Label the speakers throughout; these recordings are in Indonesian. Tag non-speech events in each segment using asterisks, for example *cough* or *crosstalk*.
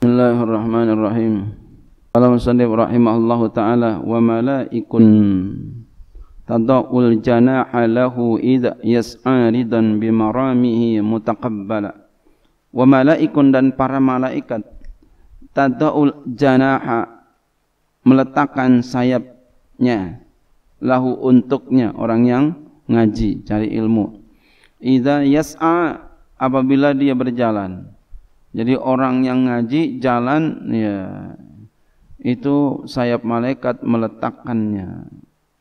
Speaker 1: Bismillahirrahmanirrahim. Qala musannif rahimahullahu taala wa malaikun tadawul janaha lahu idza yas'aridan maramihi mutaqabbala. Wa malaikun dan para malaikat tadaul janaha meletakkan sayapnya lahu untuknya orang yang ngaji cari ilmu. Idza yas'a apabila dia berjalan jadi orang yang ngaji jalan ya itu sayap malaikat meletakkannya.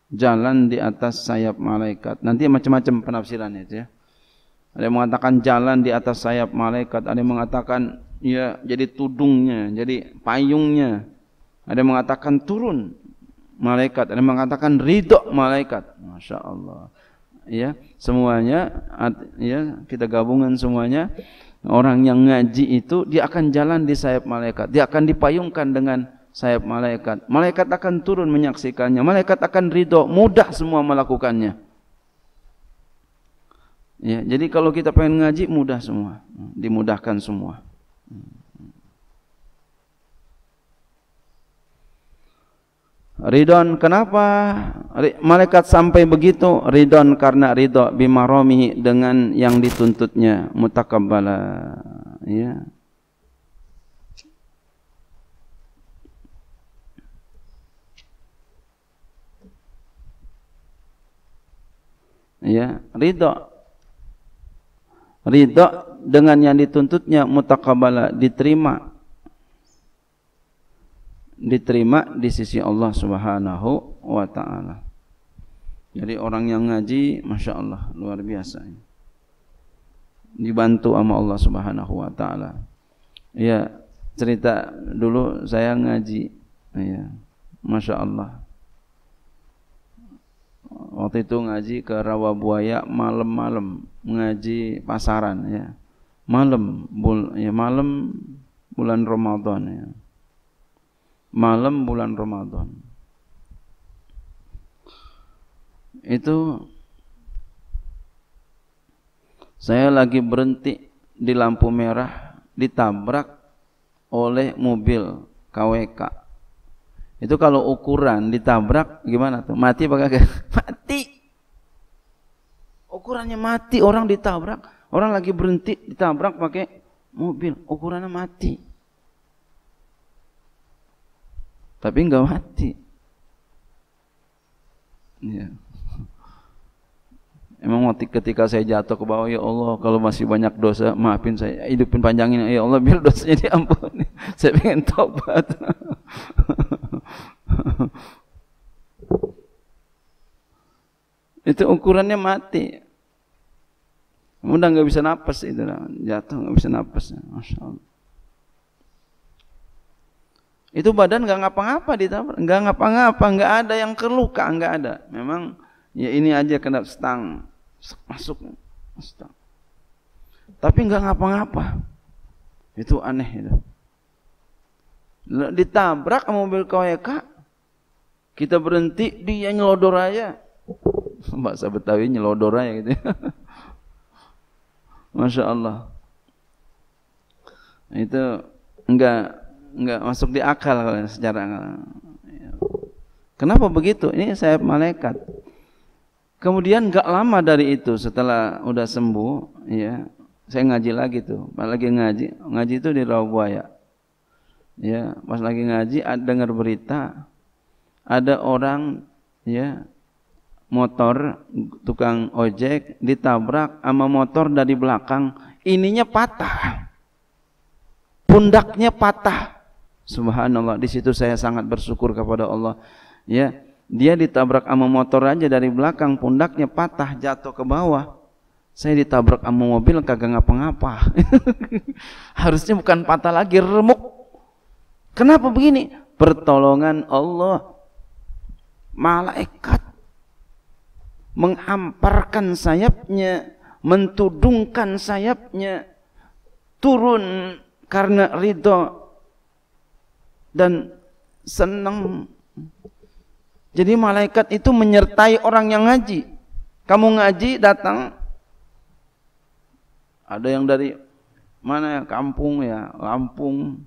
Speaker 1: Jalan di atas sayap malaikat. Nanti macam-macam penafsirannya itu ya. Ada yang mengatakan jalan di atas sayap malaikat, ada yang mengatakan ya jadi tudungnya, jadi payungnya. Ada yang mengatakan turun malaikat, ada yang mengatakan ridho malaikat. Masya Allah. Ya, semuanya ya kita gabungan semuanya Orang yang ngaji itu dia akan jalan di sayap malaikat, dia akan dipayungkan dengan sayap malaikat. Malaikat akan turun menyaksikannya, malaikat akan ridho, mudah semua melakukannya. Ya, jadi kalau kita pengen ngaji mudah semua, dimudahkan semua. Hmm. Ridon kenapa malaikat sampai begitu? Ridon karena ridho bimaromi dengan yang dituntutnya mutakabbala. Ya. Ya, ridho ridho dengan yang dituntutnya mutakabala diterima diterima di sisi Allah Subhanahu wa taala. Jadi orang yang ngaji Masya Allah luar biasa Dibantu sama Allah subhanahu wa ta'ala Ya cerita dulu saya ngaji ya, Masya Allah Waktu itu ngaji ke Rawa Buaya malam-malam Ngaji pasaran ya Malam, bul, ya, malam bulan Ramadan ya malam bulan Ramadan itu saya lagi berhenti di lampu merah ditabrak oleh mobil KWK itu kalau ukuran ditabrak gimana tuh mati apa kagak *laughs* mati ukurannya mati orang ditabrak orang lagi berhenti ditabrak pakai mobil ukurannya mati tapi nggak mati. Ya. Emang mati ketika saya jatuh ke bawah, ya Allah, kalau masih banyak dosa, maafin saya, hidupin panjangin, ya Allah, biar dosanya diampuni. *laughs* saya pengen tobat. itu ukurannya mati. Mudah nggak bisa napas itu, jatuh nggak bisa napas. Masya Allah. Itu badan nggak ngapa-ngapa ditabrak, nggak ngapa-ngapa, nggak ada yang terluka, nggak ada. Memang ya ini aja kena stang masuk stang. Tapi nggak ngapa-ngapa. Itu aneh itu. Ditabrak mobil KWK, kita berhenti, dia nyelodor aja. *laughs* Bahasa Betawi nyelodor aja gitu. *laughs* Masya Allah. Itu enggak nggak masuk di akal kalau secara ya. Kenapa begitu? Ini saya malaikat. Kemudian nggak lama dari itu setelah udah sembuh, ya saya ngaji lagi tuh, pas lagi ngaji, ngaji itu di Rawabuaya. Ya, pas lagi ngaji ada dengar berita ada orang ya motor tukang ojek ditabrak sama motor dari belakang, ininya patah. Pundaknya patah. Subhanallah, di situ saya sangat bersyukur kepada Allah. Ya, dia ditabrak sama motor aja dari belakang, pundaknya patah jatuh ke bawah. Saya ditabrak sama mobil kagak ngapa-ngapa. *laughs* Harusnya bukan patah lagi, remuk. Kenapa begini? Pertolongan Allah. Malaikat mengamparkan sayapnya, mentudungkan sayapnya, turun karena ridho dan senang. Jadi malaikat itu menyertai orang yang ngaji. Kamu ngaji datang ada yang dari mana ya kampung ya, Lampung,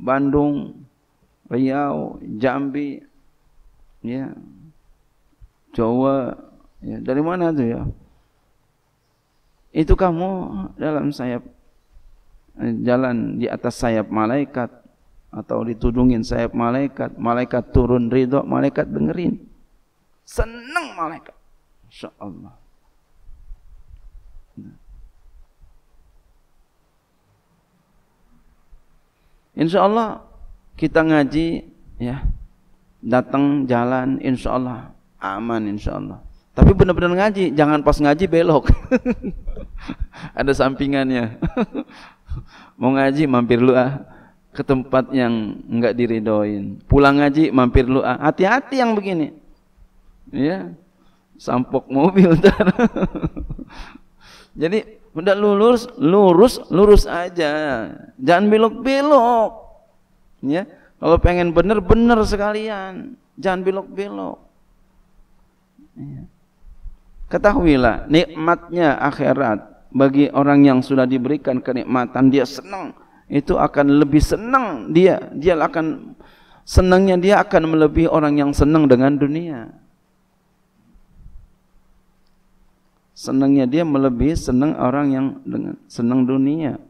Speaker 1: Bandung, Riau, Jambi, ya. Jawa, ya. dari mana tuh ya? Itu kamu dalam sayap eh, jalan di atas sayap malaikat atau ditudungin sayap malaikat, malaikat turun ridho, malaikat dengerin. seneng malaikat. Insya Allah. Nah. Insya Allah kita ngaji ya datang jalan insya Allah aman insya Allah tapi benar-benar ngaji jangan pas ngaji belok *laughs* ada sampingannya *laughs* mau ngaji mampir lu ah ke tempat yang enggak diridoin. Pulang ngaji mampir lu ah, hati-hati yang begini. Ya. Sampok mobil *laughs* ntar. Jadi udah lurus, lurus, lurus aja. Jangan belok-belok. Ya. Kalau pengen bener-bener sekalian, jangan belok-belok. Ya. Ketahuilah nikmatnya akhirat bagi orang yang sudah diberikan kenikmatan dia senang itu akan lebih senang dia dia akan senangnya dia akan melebihi orang yang senang dengan dunia senangnya dia melebihi senang orang yang dengan senang dunia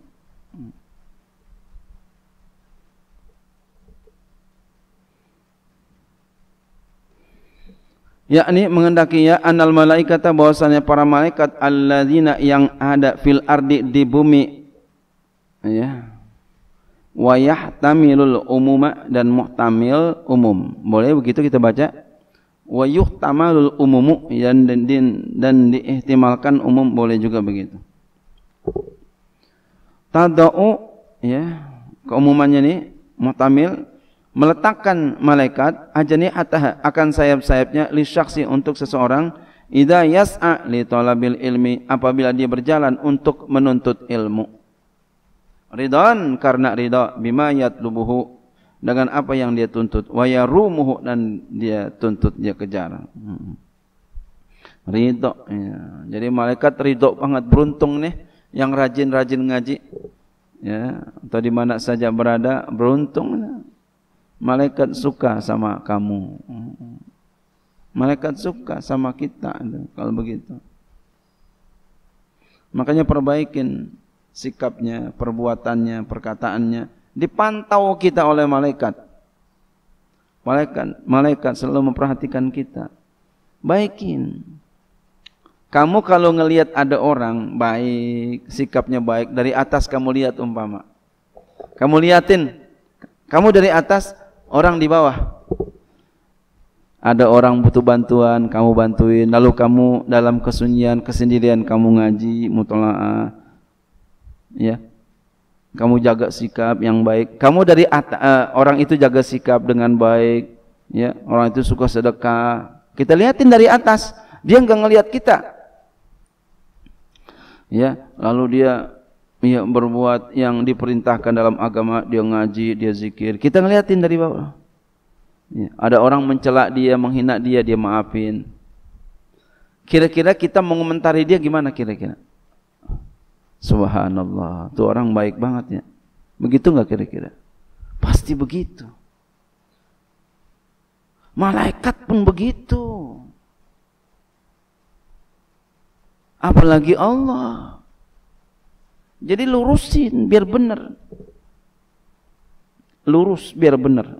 Speaker 1: yakni mengendaki ya anal malaikata bahwasanya para malaikat alladzina yang ada fil ardi di bumi ya Wayah tamilul umuma dan muhtamil umum. Boleh begitu kita baca? Wa tamalul umumu dan dan, dan diihtimalkan umum boleh juga begitu. Tadau ya, keumumannya nih muhtamil meletakkan malaikat ajani atah akan sayap-sayapnya li syaksi untuk seseorang idza yas'a li talabil ilmi apabila dia berjalan untuk menuntut ilmu. ridan karena ridha bima yatlubuhu dengan apa yang dia tuntut wa yarumuhu dan dia tuntut dia kejar hmm. ridha ya. jadi malaikat ridha sangat beruntung nih yang rajin-rajin ngaji ya atau di mana saja berada beruntung malaikat suka sama kamu hmm. malaikat suka sama kita kalau begitu makanya perbaikin sikapnya, perbuatannya, perkataannya dipantau kita oleh malaikat. Malaikat, malaikat selalu memperhatikan kita. Baikin. Kamu kalau ngelihat ada orang baik, sikapnya baik, dari atas kamu lihat umpama. Kamu liatin, kamu dari atas, orang di bawah. Ada orang butuh bantuan, kamu bantuin. Lalu kamu dalam kesunyian, kesendirian, kamu ngaji, mutola'ah ya kamu jaga sikap yang baik kamu dari uh, orang itu jaga sikap dengan baik ya orang itu suka sedekah kita lihatin dari atas dia nggak ngelihat kita ya lalu dia ya, berbuat yang diperintahkan dalam agama dia ngaji dia zikir kita ngeliatin dari bawah ya, ada orang mencela dia menghina dia dia maafin kira-kira kita mengomentari dia gimana kira-kira Subhanallah, tuh orang baik banget ya. Begitu nggak kira-kira? Pasti begitu. Malaikat pun begitu. Apalagi Allah. Jadi lurusin biar benar. Lurus biar benar.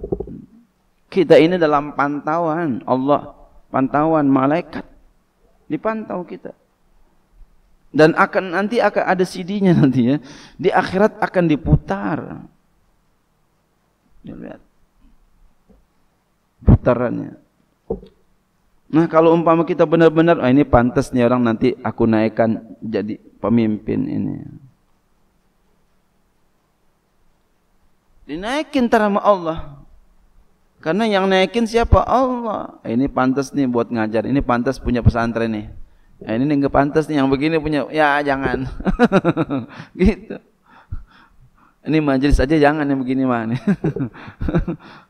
Speaker 1: Kita ini dalam pantauan Allah, pantauan malaikat. Dipantau kita dan akan nanti akan ada CD-nya nanti ya. Di akhirat akan diputar. Ya, lihat. Putarannya. Nah, kalau umpama kita benar-benar oh ini pantas nih orang nanti aku naikkan jadi pemimpin ini. Dinaikin terama Allah. Karena yang naikin siapa? Allah. Ah, ini pantas nih buat ngajar, ini pantas punya pesantren nih. Ya, ini nggak pantas nih yang begini punya ya jangan. *laughs* gitu. Ini majelis aja jangan yang begini mah nih.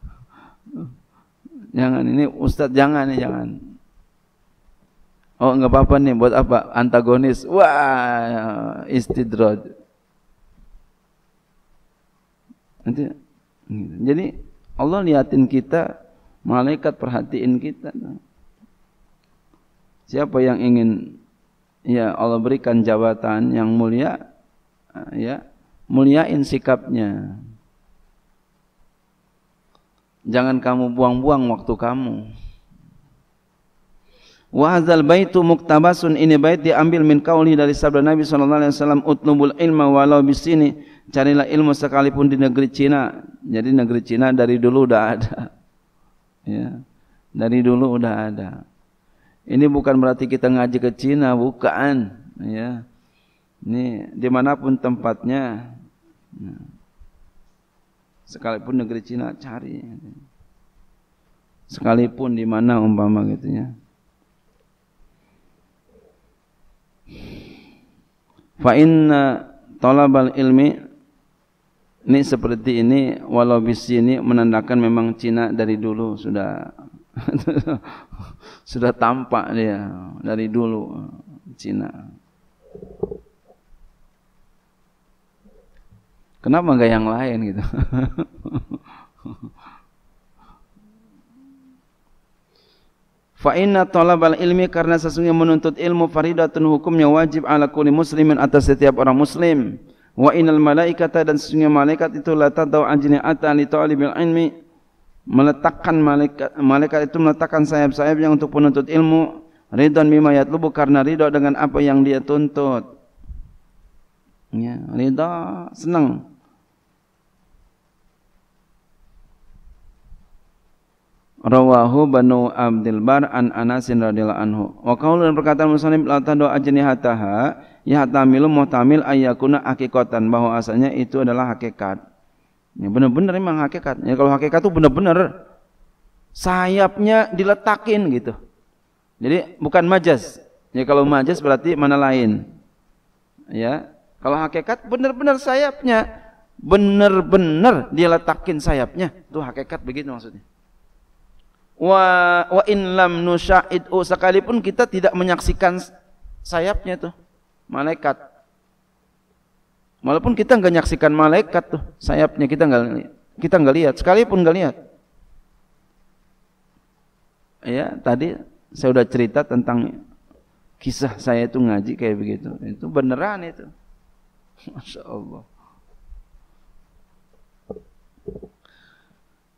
Speaker 1: *laughs* jangan ini ustadz jangan nih jangan. Oh nggak apa-apa nih buat apa antagonis. Wah istidraj. Nanti gitu. jadi Allah liatin kita, malaikat perhatiin kita. Siapa yang ingin ya Allah berikan jabatan yang mulia ya muliain sikapnya. Jangan kamu buang-buang waktu kamu. Wa hadzal baitu muktabasun ini bait diambil min kauli dari sabda Nabi sallallahu alaihi wasallam utlubul ilma walau bisini carilah ilmu sekalipun di negeri Cina. Jadi negeri Cina dari dulu udah ada. Ya. Dari dulu udah ada. Ini bukan berarti kita ngaji ke Cina, bukan. Ya. Ini dimanapun tempatnya. Ya. Sekalipun negeri Cina cari. Sekalipun di mana umpama gitu ya. Fa inna talabal ilmi ini seperti ini walau bis ini menandakan memang Cina dari dulu sudah *laughs* Sudah tampak dia dari dulu Cina. Kenapa nggak yang lain gitu? *laughs* Fa inna talabal ilmi karena sesungguhnya menuntut ilmu faridatun hukumnya wajib ala kulli muslimin atas setiap orang muslim. Wa innal malaikata dan sesungguhnya malaikat itu la tadau ajni'ata li talibil ilmi meletakkan malaikat malaikat itu meletakkan sayap-sayapnya untuk penuntut ilmu ridwan bima yatlubu karena ridho dengan apa yang dia tuntut ya ridho senang Rawahu Banu Abdul Bar an Anasin radhiyallahu anhu. Wa qaulu dan perkataan muslim la ajni hataha ya tamilu muhtamil ayakuna hakikatan bahwa asalnya itu adalah hakikat. Ini ya, benar-benar memang hakikat. Ya, kalau hakikat itu benar-benar sayapnya diletakin gitu. Jadi bukan majas. Ya kalau majas berarti mana lain. Ya, kalau hakikat benar-benar sayapnya benar-benar dia sayapnya. Itu hakikat begitu maksudnya. Wa wa in lam nusyaid sekalipun kita tidak menyaksikan sayapnya tuh malaikat Walaupun kita nggak nyaksikan malaikat tuh sayapnya kita nggak kita nggak lihat, sekalipun nggak lihat. Ya tadi saya udah cerita tentang kisah saya itu ngaji kayak begitu. Itu beneran itu. Masya Allah.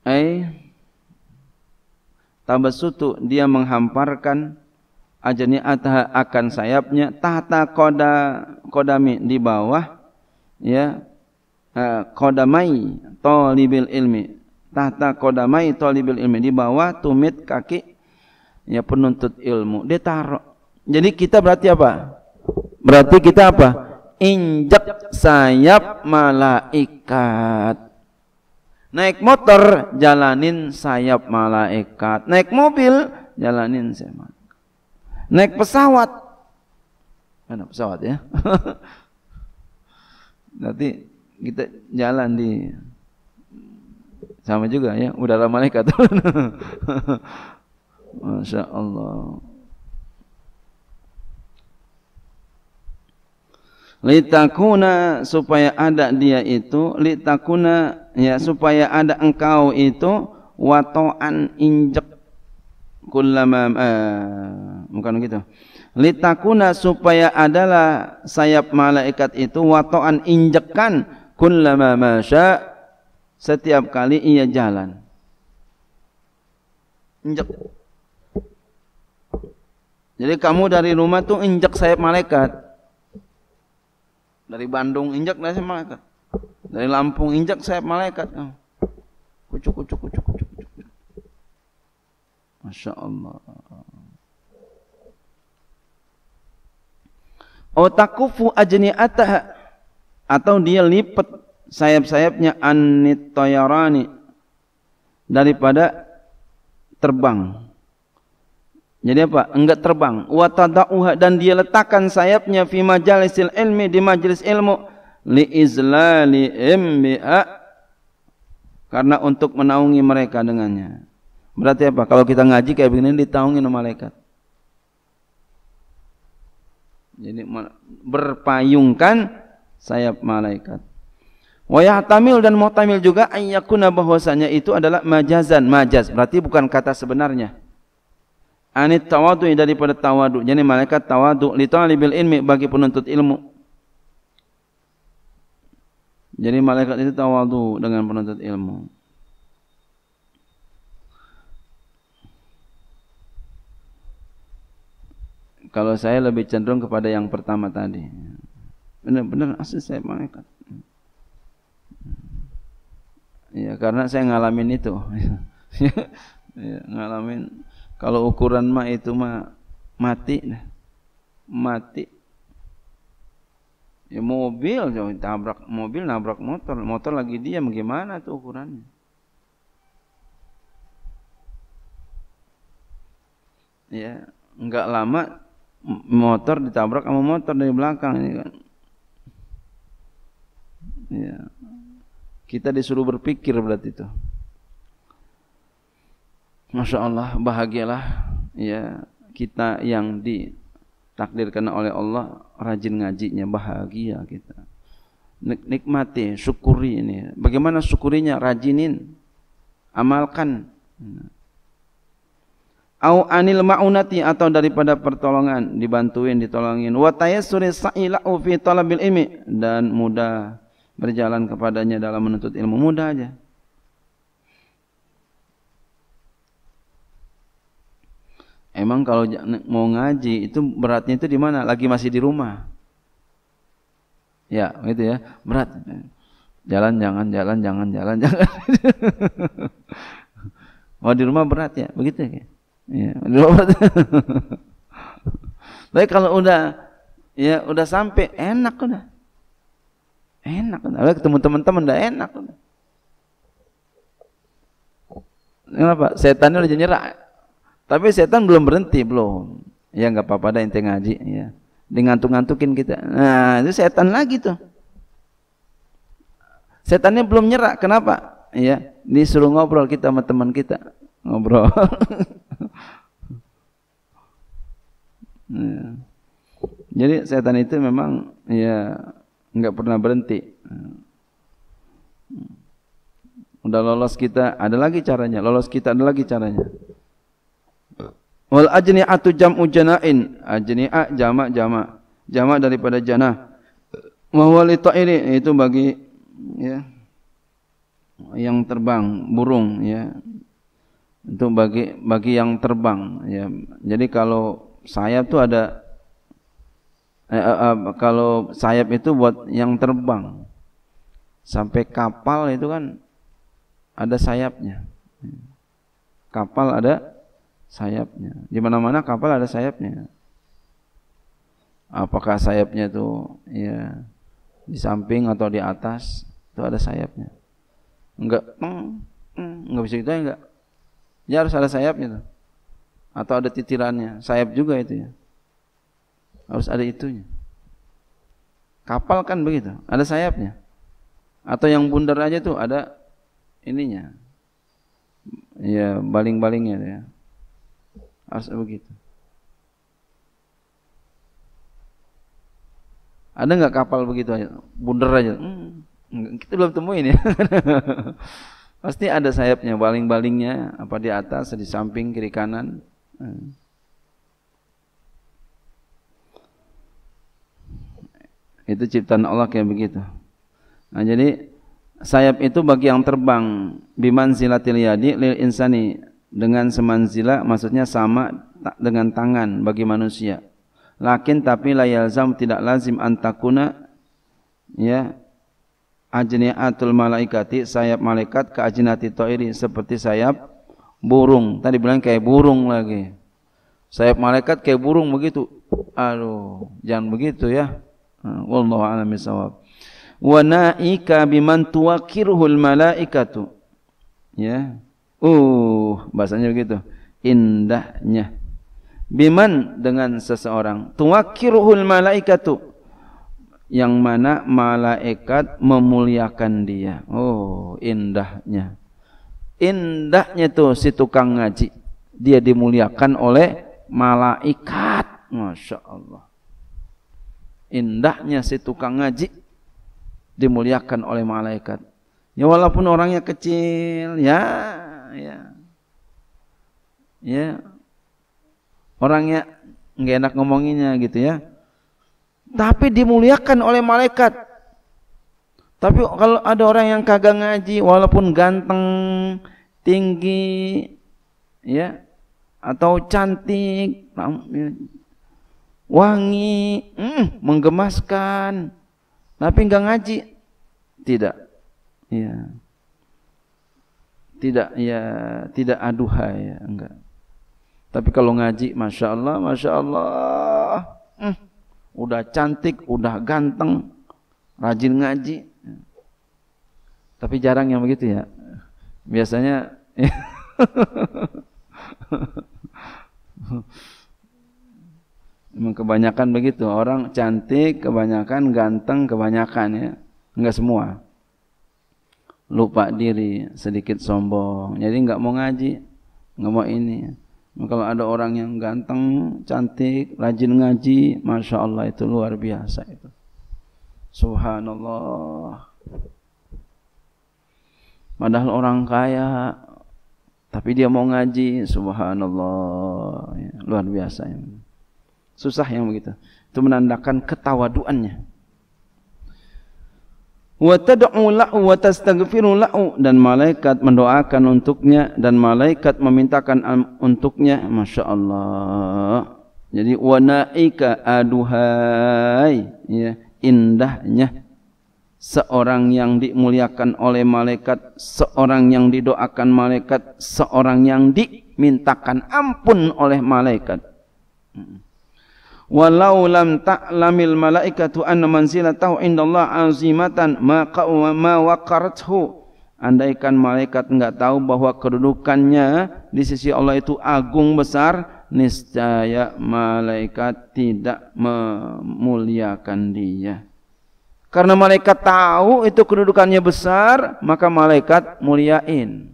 Speaker 1: Ai eh, tabasutu dia menghamparkan ajani ataha akan sayapnya tahta koda kodami di bawah ya kodamai eh, tolibil ilmi tahta kodamai tolibil ilmi di bawah tumit kaki ya penuntut ilmu dia taruh jadi kita berarti apa berarti kita apa injak sayap malaikat naik motor jalanin sayap malaikat naik mobil jalanin sayap
Speaker 2: naik pesawat
Speaker 1: mana pesawat ya *laughs* nanti kita jalan di sama juga ya udara malaikat *laughs* Masya Allah litakuna supaya ada dia itu litakuna ya supaya ada engkau itu watoan injek kullama eh bukan gitu litakuna supaya adalah sayap malaikat itu watoan injekan kullama masya setiap kali ia jalan injek jadi kamu dari rumah tuh injek sayap malaikat dari Bandung injek dari malaikat dari Lampung injek sayap malaikat kucuk kucuk kucuk kucuk kucuk masya Allah Otakufu atah atau dia lipat sayap-sayapnya anitoyarani daripada terbang. Jadi apa? Enggak terbang. Watadauha dan dia letakkan sayapnya fi majalisil ilmi di majelis ilmu li izlali imbi'a karena untuk menaungi mereka dengannya. Berarti apa? Kalau kita ngaji kayak begini ditaungi oleh malaikat. Jadi berpayungkan sayap malaikat. Wayahtamil dan muhtamil juga ayyakuna bahwasanya itu adalah majazan, majaz. Berarti bukan kata sebenarnya. Anit tawadu daripada tawadu. Jadi malaikat tawadu li talibil ilmi bagi penuntut ilmu. Jadi malaikat itu tawadu dengan penuntut ilmu. Kalau saya lebih cenderung kepada yang pertama tadi. Benar-benar asli saya malaikat. Ya, karena saya ngalamin itu. *laughs* ya, ngalamin kalau ukuran mah itu mah mati mati ya mobil jauh tabrak mobil nabrak motor motor lagi diam gimana tuh ukurannya ya nggak lama motor ditabrak sama motor dari belakang ini kan. Ya. Kita disuruh berpikir berarti itu. Masya Allah bahagialah ya kita yang ditakdirkan oleh Allah rajin ngajinya bahagia kita nikmati syukuri ini bagaimana syukurinya rajinin amalkan nah au anil maunati atau daripada pertolongan dibantuin ditolongin wa tayassuri saila fi talabil ilmi dan mudah berjalan kepadanya dalam menuntut ilmu mudah aja Emang kalau mau ngaji itu beratnya itu di mana? Lagi masih di rumah. Ya, gitu ya. Berat. Jalan jangan jalan jangan jalan jangan. Mau *laughs* di rumah berat ya, begitu ya. Ya, *laughs* Tapi kalau udah ya udah sampai enak udah. Enak udah. Udah ketemu teman-teman udah enak udah. Kenapa? Setannya udah nyerah. Tapi setan belum berhenti, belum. Ya nggak apa-apa dah inti ngaji ya. Dingantung-ngantukin kita. Nah, itu setan lagi tuh. Setannya belum nyerah. Kenapa? Ya, disuruh ngobrol kita sama teman kita. Ngobrol. *laughs* Iya. Jadi setan itu memang ya nggak pernah berhenti. Udah lolos kita, ada lagi caranya. Lolos kita ada lagi caranya. Wal ajni'atu jam'u jana'in. Ajni'a jamak jamak. Jamak daripada janah. Wa huwa ini itu bagi ya yang terbang, burung ya. untuk bagi bagi yang terbang ya. Jadi kalau sayap tuh ada eh, eh, eh, kalau sayap itu buat yang terbang sampai kapal itu kan ada sayapnya kapal ada sayapnya di mana-mana kapal ada sayapnya apakah sayapnya itu ya di samping atau di atas itu ada sayapnya enggak enggak bisa gitu ya, enggak ya harus ada sayapnya tuh atau ada titirannya sayap juga itu ya harus ada itunya kapal kan begitu ada sayapnya atau yang bundar aja tuh ada ininya ya baling-balingnya ya harus begitu ada nggak kapal begitu aja bundar aja hmm, kita belum temuin ya *laughs* pasti ada sayapnya baling-balingnya apa di atas di samping kiri kanan Hmm. Itu ciptaan Allah kayak begitu. Nah, jadi sayap itu bagi yang terbang biman yadi lil insani dengan semanzila maksudnya sama dengan tangan bagi manusia. Lakin tapi layalzam tidak lazim antakuna ya ajniatul malaikati sayap malaikat ka ajnati toiri seperti sayap burung tadi bilang kayak burung lagi sayap malaikat kayak burung begitu aduh jangan begitu ya hmm, wallahu a'lam bisawab wa naika biman tuwakirhu malaikatu ya uh bahasanya begitu indahnya biman dengan seseorang tuwakirhu al malaikatu yang mana malaikat memuliakan dia oh indahnya indahnya tuh si tukang ngaji dia dimuliakan oleh malaikat Masya Allah indahnya si tukang ngaji dimuliakan oleh malaikat ya walaupun orangnya kecil ya ya ya orangnya nggak enak ngomonginnya gitu ya tapi dimuliakan oleh malaikat tapi kalau ada orang yang kagak ngaji walaupun ganteng tinggi ya atau cantik nah, ya. wangi mm, menggemaskan tapi enggak ngaji tidak ya tidak ya tidak aduhai ya enggak tapi kalau ngaji masya Allah masya Allah mm, udah cantik udah ganteng rajin ngaji ya. tapi jarang yang begitu ya biasanya Memang *laughs* kebanyakan begitu. Orang cantik, kebanyakan ganteng, kebanyakan ya. Enggak semua. Lupa diri, sedikit sombong. Jadi enggak mau ngaji, enggak mau ini. Kalau ada orang yang ganteng, cantik, rajin ngaji, Masya Allah itu luar biasa itu. Subhanallah. Padahal orang kaya, tapi dia mau ngaji, subhanallah, ya, luar biasa. Ya. Susah yang begitu. Itu menandakan ketawaduannya. Wa tad'u la'u wa dan malaikat mendoakan untuknya dan malaikat memintakan untuknya, Masya Allah. Jadi wanaika aduhai, ya, indahnya seorang yang dimuliakan oleh malaikat, seorang yang didoakan malaikat, seorang yang dimintakan ampun oleh malaikat. Hmm. Walau lam ta'lamil malaikatu anna manzilatahu indallah azimatan maka ma waqarathu. Andaikan malaikat enggak tahu bahwa kedudukannya di sisi Allah itu agung besar, niscaya malaikat tidak memuliakan dia. Karena malaikat tahu itu kedudukannya besar, maka malaikat muliain.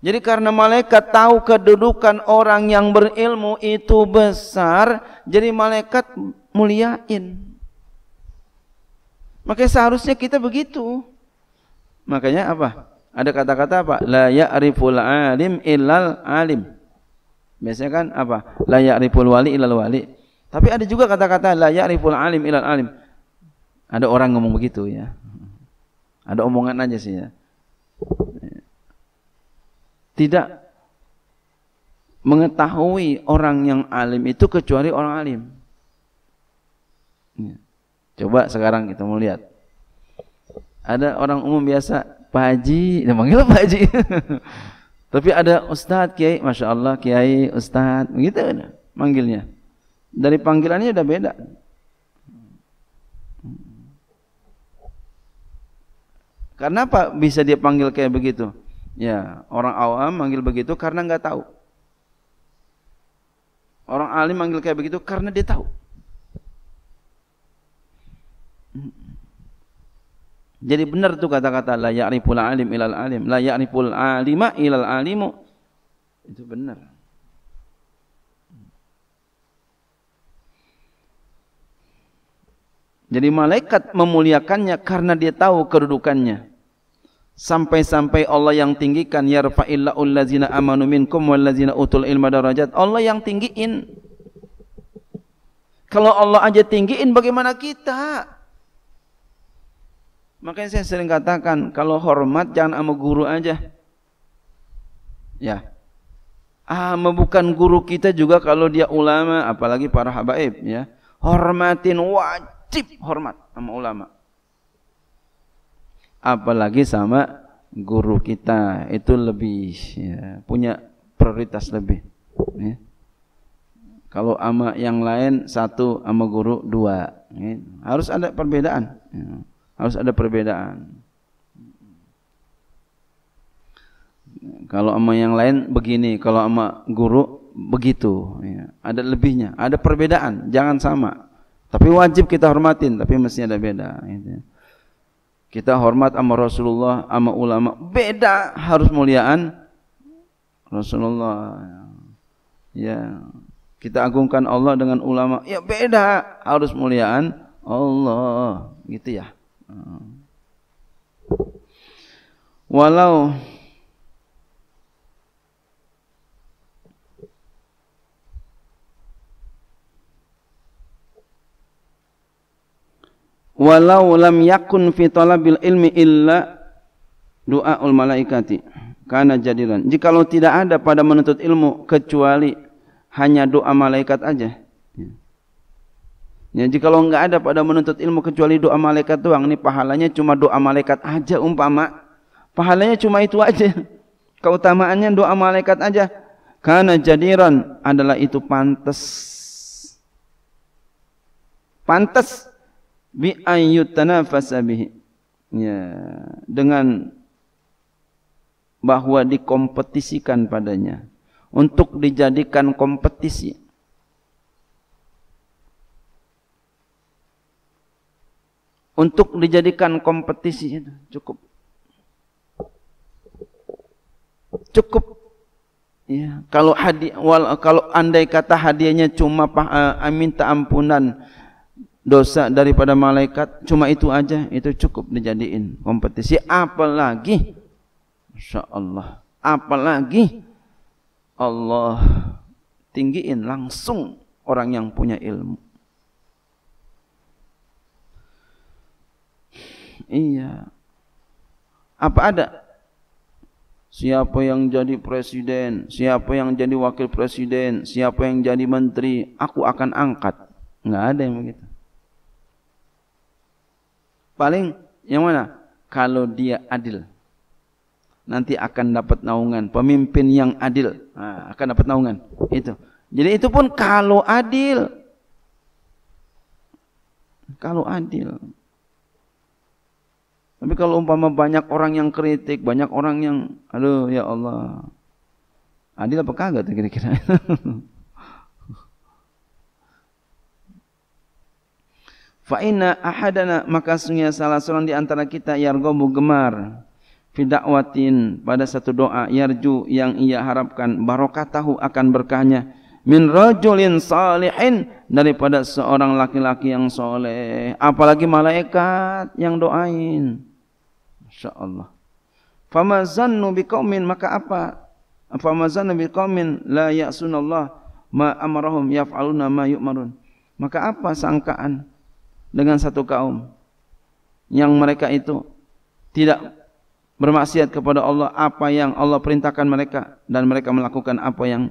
Speaker 1: Jadi karena malaikat tahu kedudukan orang yang berilmu itu besar, jadi malaikat muliain. Makanya seharusnya kita begitu. Makanya apa? Ada kata-kata apa? La ya'riful alim illal alim. Biasanya kan apa? La ya'riful wali illal wali. Tapi ada juga kata-kata la ya'riful alim illal alim. Ada orang ngomong begitu ya. Ada omongan aja sih ya. Tidak mengetahui orang yang alim itu kecuali orang alim. Ya. Coba sekarang kita mau lihat. Ada orang umum biasa, Pak Haji, dia manggil Pak Haji. *laughs* Tapi ada Ustadz, Kiai, Masya Allah, Kiai, Ustadz, begitu manggilnya. Dari panggilannya udah beda. Kenapa bisa dia panggil kayak begitu? Ya, orang awam manggil begitu karena nggak tahu. Orang alim manggil kayak begitu karena dia tahu. Jadi benar tuh kata-kata la ya'riful alim ilal alim, la ya'riful alima ilal alimu. Itu benar. Jadi malaikat memuliakannya karena dia tahu kedudukannya sampai-sampai Allah yang tinggikan yarfa'illahu allazina amanu minkum wallazina utul ilma darajat Allah yang tinggiin kalau Allah aja tinggiin bagaimana kita makanya saya sering katakan kalau hormat jangan sama guru aja ya ah bukan guru kita juga kalau dia ulama apalagi para habaib ya hormatin wajib hormat sama ulama apalagi sama guru kita itu lebih ya, punya prioritas lebih ya. kalau ama yang lain satu ama guru dua ya. harus ada perbedaan ya. harus ada perbedaan kalau ama yang lain begini kalau ama guru begitu ya. ada lebihnya ada perbedaan jangan sama tapi wajib kita hormatin tapi mestinya ada beda gitu. Ya. Kita hormat sama Rasulullah, sama ulama. Beda harus muliaan Rasulullah. Ya, kita agungkan Allah dengan ulama. Ya beda harus muliaan Allah, gitu ya. Hmm. Walau walau lam yakun fi talabil ilmi illa doa ul malaikati karena jadiran jikalau tidak ada pada menuntut ilmu kecuali hanya doa malaikat aja ya jikalau enggak ada pada menuntut ilmu kecuali doa malaikat doang ini pahalanya cuma doa malaikat aja umpama pahalanya cuma itu aja *laughs* keutamaannya doa malaikat aja karena jadiran adalah itu pantas pantas bi ayyutanafasa Ya, dengan bahwa dikompetisikan padanya untuk dijadikan kompetisi. Untuk dijadikan kompetisi cukup. Cukup Ya, kalau hadi wal, kalau andai kata hadiahnya cuma uh, minta ampunan dosa daripada malaikat cuma itu aja itu cukup dijadiin kompetisi apalagi Masya Allah apalagi Allah tinggiin langsung orang yang punya ilmu iya apa ada Siapa yang jadi presiden, siapa yang jadi wakil presiden, siapa yang jadi menteri, aku akan angkat. Enggak ada yang begitu. Paling yang mana? Kalau dia adil. Nanti akan dapat naungan. Pemimpin yang adil. Nah, akan dapat naungan. Itu. Jadi itu pun kalau adil. Kalau adil. Tapi kalau umpama banyak orang yang kritik, banyak orang yang, aduh ya Allah. Adil apa kagak kira-kira? *laughs* Fa inna ahadana maka sesungguhnya salah seorang di antara kita yargobu gemar fidakwatin pada satu doa yarju yang ia harapkan barokah tahu akan berkahnya min rajulin salihin daripada seorang laki-laki yang soleh apalagi malaikat yang doain insyaallah fama zannu biqaumin maka apa fama zannu biqaumin la ya'sunallah ma amarahum yaf'aluna ma yu'marun maka apa sangkaan dengan satu kaum yang mereka itu tidak bermaksiat kepada Allah apa yang Allah perintahkan mereka dan mereka melakukan apa yang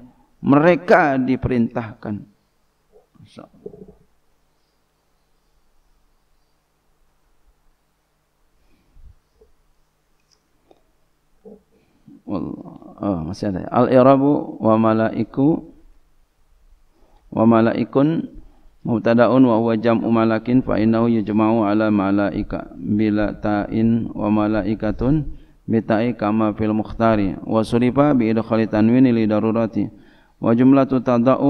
Speaker 1: mereka diperintahkan. Wallah, oh, masih ada. Al-Irabu wa malaiku wa malaikun mubtada'un wa huwa jam'u malakin fa innahu yajma'u ala malaika bila ta'in wa malaikatun bitai kama fil mukhtari wa sulifa bi idkhali tanwin li darurati wa jumlatu tada'u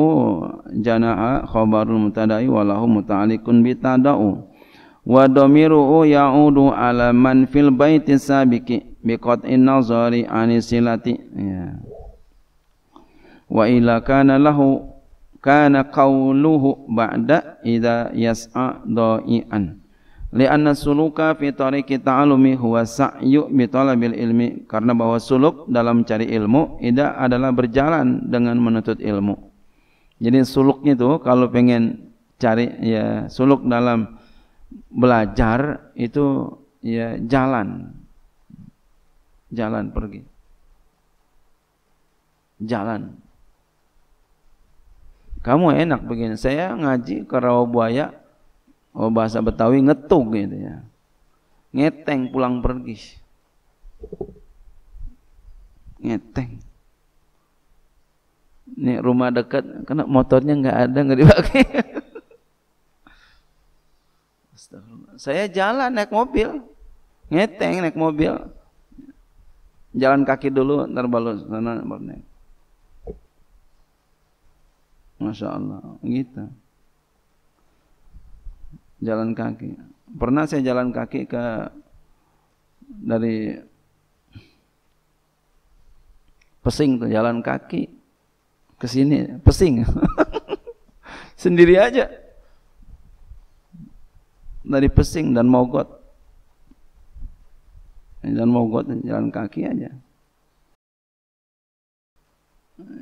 Speaker 1: jana'a khabarul mutada'i wa lahu muta'alliqun bi tada'u wa damiru ya'udu ala man fil baiti sabiqi bi qat'in nazari anisilati ya wa ila kana lahu kana qauluhu ba'da idza yas'a dha'ian li'anna suluka fi tariqi ta'alumi huwa sa'yu bi talabil ilmi karena bahwa suluk dalam cari ilmu ida adalah berjalan dengan menuntut ilmu jadi suluknya itu kalau pengen cari ya suluk dalam belajar itu ya jalan jalan pergi jalan kamu enak begini saya ngaji ke rawa buaya oh bahasa Betawi ngetuk gitu ya ngeteng pulang pergi ngeteng ini rumah dekat karena motornya nggak ada nggak dipakai *laughs* saya jalan naik mobil ngeteng naik mobil jalan kaki dulu ntar balut sana balon. naik Masya Allah, gitu. Jalan kaki. Pernah saya jalan kaki ke dari Pesing tuh jalan kaki ke sini, Pesing. *laughs* Sendiri aja. Dari Pesing dan Mogot. Dan Mogot jalan kaki aja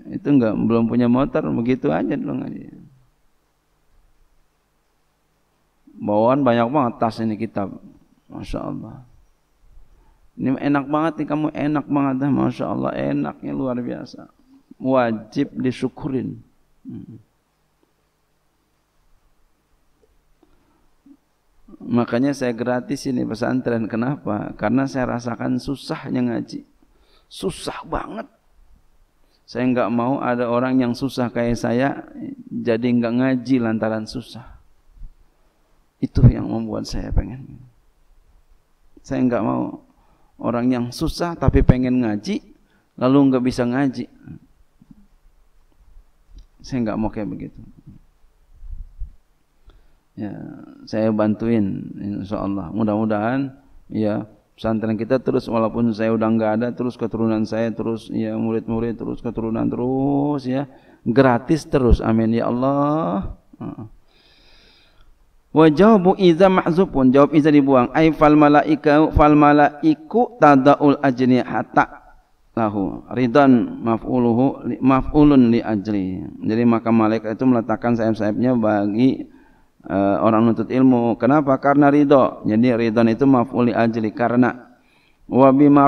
Speaker 1: itu enggak belum punya motor begitu aja dong aja bawaan banyak banget tas ini kitab masya Allah ini enak banget nih kamu enak banget dah masya Allah enaknya luar biasa wajib disyukurin hmm. Makanya saya gratis ini pesantren. Kenapa? Karena saya rasakan susahnya ngaji. Susah banget. Saya enggak mau ada orang yang susah kayak saya jadi enggak ngaji lantaran susah. Itu yang membuat saya pengen. Saya enggak mau orang yang susah tapi pengen ngaji lalu enggak bisa ngaji. Saya enggak mau kayak begitu. Ya, saya bantuin insyaallah. Mudah-mudahan ya pesantren kita terus walaupun saya udah nggak ada terus keturunan saya terus ya murid-murid terus keturunan terus ya gratis terus amin ya Allah wa jawabu idza pun jawab iza dibuang ai fal malaika fal malaiku tadaul ajnihata lahu ridan maf'uluhu maf'ulun li ajli jadi maka malaikat itu meletakkan sayap-sayapnya bagi Eh, orang nuntut ilmu. Kenapa? Karena ridho. Jadi ridhon itu maf'uli ajli karena wabi bima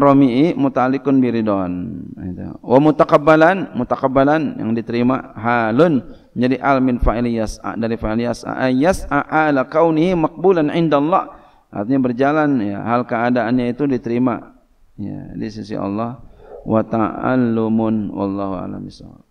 Speaker 1: mutalikun biridon. Itu. Wa mutakabalan yang diterima halun jadi almin fa'iliyas dari fa'iliyas ayas yas'a ala makbulan maqbulan indallah. Artinya berjalan ya, hal keadaannya itu diterima ya, di sisi Allah wa ta'allumun wallahu a'lam misal.